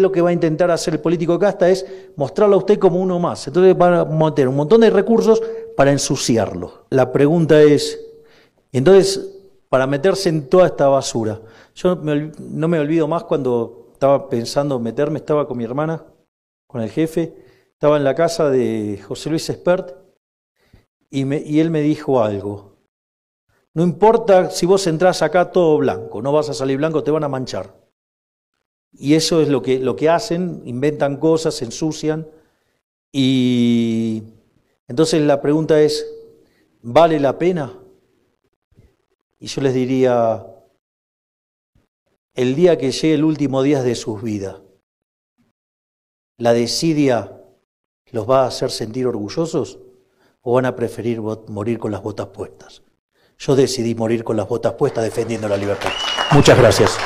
lo que va a intentar hacer el político casta es mostrarlo a usted como uno más. Entonces va a meter un montón de recursos para ensuciarlo. La pregunta es, entonces, para meterse en toda esta basura, yo no me olvido más cuando estaba pensando meterme, estaba con mi hermana, con el jefe, estaba en la casa de José Luis Espert y, y él me dijo algo. No importa si vos entrás acá todo blanco, no vas a salir blanco, te van a manchar. Y eso es lo que, lo que hacen, inventan cosas, se ensucian. Y entonces la pregunta es, ¿vale la pena? Y yo les diría, el día que llegue el último día de sus vidas, la desidia los va a hacer sentir orgullosos o van a preferir morir con las botas puestas. Yo decidí morir con las botas puestas defendiendo la libertad. Muchas gracias.